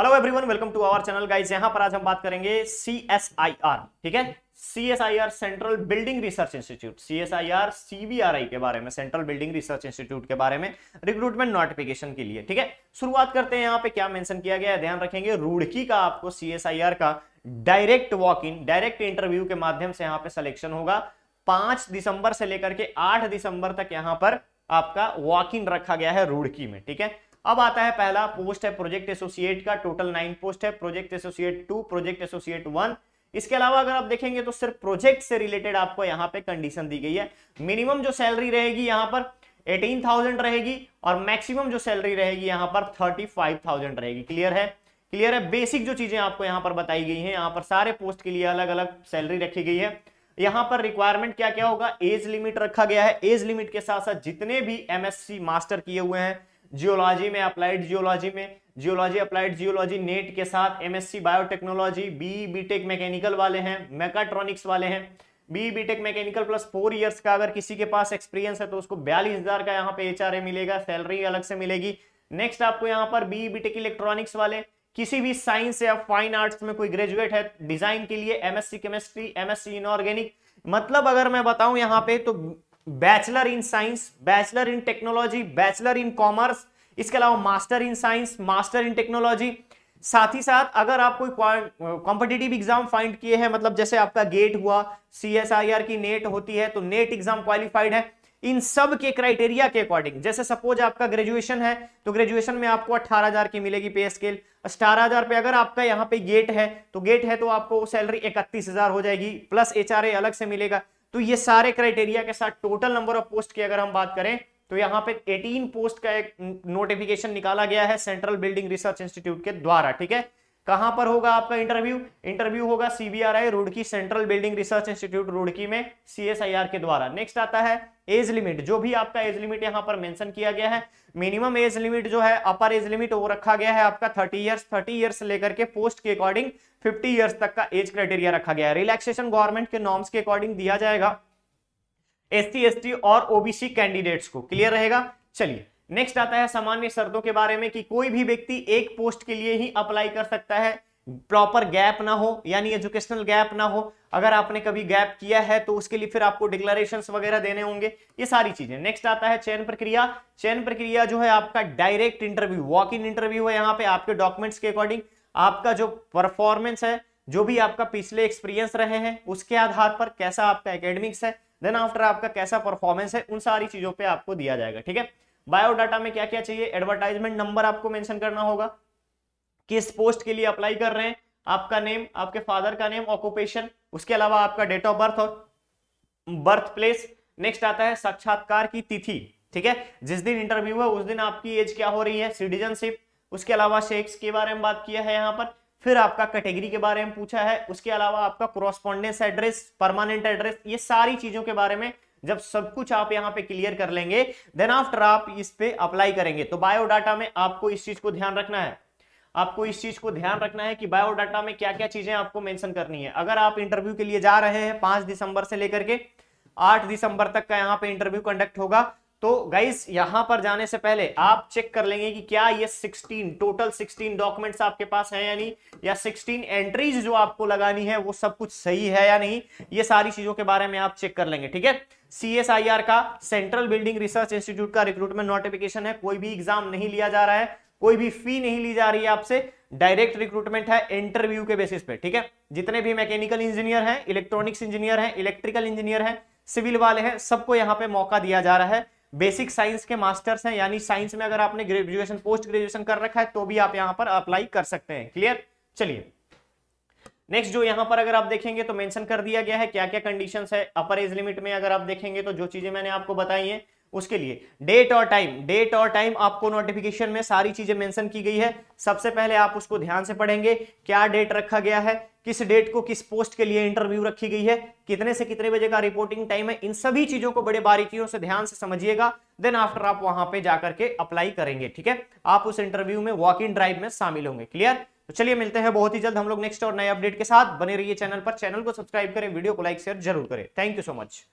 hello everyone welcome to our channel guys यहां पर आज हम बात करेंगे सी एस आई आर ठीक है C S I R central building research institute C S I R CBRI के बारे में सेंट्रल बिल्डिंग रिसर्च इंस्टीट्यूट के बारे में रिक्रूटमेंट नोटिफिकेशन के लिए ठीक है शुरुआत करते हैं यहाँ पे क्या मेंशन किया गया है ध्यान रखेंगे रूड़की का आपको सी एस आई आर का direct walk in direct interview के माध्यम से यहाँ पे सिलेक्शन होगा पांच दिसंबर से लेकर के आठ दिसंबर तक यहाँ पर आपका वॉक इन रखा गया है रूड़की में ठीक है अब आता है पहला पोस्ट है प्रोजेक्ट एसोसिएट का टोटल नाइन पोस्ट है project associate two project associate one इसके अलावा अगर आप देखेंगे तो सिर्फ प्रोजेक्ट से रिलेटेड आपको यहाँ पे कंडीशन दी गई है मिनिमम जो सैलरी रहेगी यहां पर 18,000 रहेगी और मैक्सिमम जो सैलरी रहेगी यहां पर 35,000 रहेगी क्लियर है क्लियर है बेसिक जो चीजें आपको यहाँ पर बताई गई हैं यहाँ पर सारे पोस्ट के लिए अलग अलग सैलरी रखी गई है यहाँ पर रिक्वायरमेंट क्या क्या होगा एज लिमिट रखा गया है एज लिमिट के साथ साथ जितने भी एमएससी मास्टर किए हुए हैं जियोलॉजी में अप्लाइड जियोलॉजी में जियोलॉजी अप्लाइड जियोलॉजी नेट के साथ MSc biotechnology B BTech e mechanical वाले हैं मेकाट्रॉनिक्स वाले हैं B BTech e mechanical plus four years का अगर किसी के पास एक्सपीरियंस है तो उसको बयालीस हजार का यहाँ पे एच मिलेगा सैलरी अलग से मिलेगी नेक्स्ट आपको यहाँ पर बी बीटेक इलेक्ट्रॉनिक्स वाले किसी भी साइंस या फाइन आर्ट्स में कोई ग्रेजुएट है डिजाइन के लिए एमएससी केमिस्ट्री एमएससी इनऑर्गेनिक मतलब अगर मैं बताऊं यहाँ पे तो bachelor in science bachelor in technology bachelor in commerce इसके अलावा master in science master in technology साथ ही साथ अगर आप कोई कॉम्पिटेटिव एग्जाम फाइंड किए हैं मतलब जैसे आपका गेट हुआ सीएसआईआर की नेट होती है तो नेट एग्जाम क्वालिफाइड है इन सब के क्राइटेरिया के अकॉर्डिंग जैसे सपोज आपका ग्रेजुएशन है तो ग्रेजुएशन में आपको 18000 की मिलेगी पे स्केल अठारह हजार पे अगर आपका यहाँ पे गेट है तो गेट है तो आपको सैलरी 31000 हो जाएगी प्लस एचआरए अलग से मिलेगा तो ये सारे क्राइटेरिया के साथ टोटल नंबर ऑफ पोस्ट की अगर हम बात करें तो यहां पे 18 पोस्ट का एक नोटिफिकेशन निकाला गया है सेंट्रल बिल्डिंग रिसर्च इंस्टीट्यूट के द्वारा ठीक है कहां पर होगा आपका इंटरव्यू इंटरव्यू होगा CBRI Roorkee central building research institute Roorkee में सीएसआईआर के द्वारा नेक्स्ट आता है एज लिमिट जो भी आपका एज लिमिट यहां पर मेंशन किया गया है मिनिमम एज लिमिट जो है अपर एज लिमिट वो रखा गया है आपका थर्टी ईयर्स थर्टी ईयर्स लेकर के पोस्ट के अकॉर्डिंग फिफ्टी ईयर्स तक का एज क्राइटेरिया रखा गया है रिलैक्सेशन गवर्नमेंट के नॉर्म्स के अकॉर्डिंग दिया जाएगा एस टी और ओबीसी कैंडिडेट्स को क्लियर रहेगा चलिए नेक्स्ट आता है सामान्य शर्तों के बारे में कि कोई भी व्यक्ति एक पोस्ट के लिए ही अप्लाई कर सकता है प्रॉपर गैप ना हो यानी एजुकेशनल गैप ना हो अगर आपने कभी गैप किया है तो उसके लिए फिर आपको डिक्लेरेशन वगैरह देने होंगे ये सारी चीजें नेक्स्ट आता है चयन प्रक्रिया चयन प्रक्रिया जो है आपका direct interview walk in interview है यहाँ पे आपके डॉक्यूमेंट्स के अकॉर्डिंग आपका जो परफॉर्मेंस है जो भी आपका पिछले एक्सपीरियंस रहे हैं उसके आधार पर कैसा आपका एकेडमिक्स है देन आफ्टर आपका कैसा परफॉर्मेंस है उन सारी चीजों पर आपको दिया जाएगा ठीक है बायोडाटा में क्या क्या चाहिए एडवर्टाइजमेंट नंबर आपको मेंशन करना होगा किस पोस्ट के लिए अप्लाई कर रहे हैं आपका नेम आपके फादर का नेम ऑक्यूपेशन उसके अलावा आपका डेट ऑफ बर्थ और बर्थ प्लेस नेक्स्ट आता है साक्षात्कार की तिथि ठीक है जिस दिन इंटरव्यू है उस दिन आपकी एज क्या हो रही है सिटीजनशिप उसके अलावा शेक्स के बारे में बात किया है यहाँ पर फिर आपका कैटेगरी के बारे में पूछा है उसके अलावा आपका क्रॉस्पॉन्डेंस एड्रेस परमानेंट एड्रेस ये सारी चीजों के बारे में जब सब कुछ आप यहाँ पे क्लियर कर लेंगे देन आफ्टर आप इस पे अप्लाई करेंगे तो बायोडाटा में आपको इस चीज को ध्यान रखना है आपको इस चीज को ध्यान रखना है कि बायोडाटा में क्या क्या चीजें आपको मेंशन करनी है अगर आप इंटरव्यू के लिए जा रहे हैं पांच दिसंबर से लेकर के आठ दिसंबर तक का यहाँ पे इंटरव्यू कंडक्ट होगा तो गाइस यहां पर जाने से पहले आप चेक कर लेंगे कि क्या ये 16 टोटल 16 डॉक्यूमेंट्स आपके पास हैं नहीं या 16 एंट्रीज जो आपको लगानी है वो सब कुछ सही है या नहीं ये सारी चीजों के बारे में आप चेक कर लेंगे ठीक है सीएसआईआर का सेंट्रल बिल्डिंग रिसर्च इंस्टीट्यूट का रिक्रूटमेंट नोटिफिकेशन है कोई भी एग्जाम नहीं लिया जा रहा है कोई भी फी नहीं ली जा रही है आपसे डायरेक्ट रिक्रूटमेंट है इंटरव्यू के बेसिस पे ठीक है जितने भी मैकेनिकल इंजीनियर हैं इलेक्ट्रॉनिक्स इंजीनियर हैं इलेक्ट्रिकल इंजीनियर हैं सिविल वाले हैं सबको यहां पे मौका दिया जा रहा है बेसिक साइंस के मास्टर्स हैं यानी साइंस में अगर आपने ग्रेजुएशन पोस्ट ग्रेजुएशन कर रखा है तो भी आप यहां पर अप्लाई कर सकते हैं क्लियर चलिए नेक्स्ट जो यहां पर अगर आप देखेंगे तो मेंशन कर दिया गया है क्या क्या कंडीशंस है अपर एज लिमिट में अगर आप देखेंगे तो जो चीजें मैंने आपको बताई हैं उसके लिए डेट और टाइम डेट और टाइम आपको नोटिफिकेशन में सारी चीजें मेंशन की गई है सबसे पहले आप उसको ध्यान से पढ़ेंगे क्या डेट रखा गया है किस डेट को किस पोस्ट के लिए इंटरव्यू रखी गई है कितने से कितने बजे का रिपोर्टिंग टाइम है इन सभी चीजों को बड़े बारीकियों से ध्यान से समझिएगा देन आफ्टर आप वहां पर जाकर के अप्लाई करेंगे ठीक है आप उस इंटरव्यू में वॉक इन ड्राइव में शामिल होंगे क्लियर तो चलिए मिलते हैं बहुत ही जल्द हम लोग नेक्स्ट और नए अपडेट के साथ बने रहिए चैनल पर चैनल को सब्सक्राइब करें वीडियो को लाइक शेयर जरूर करें थैंक यू सो मच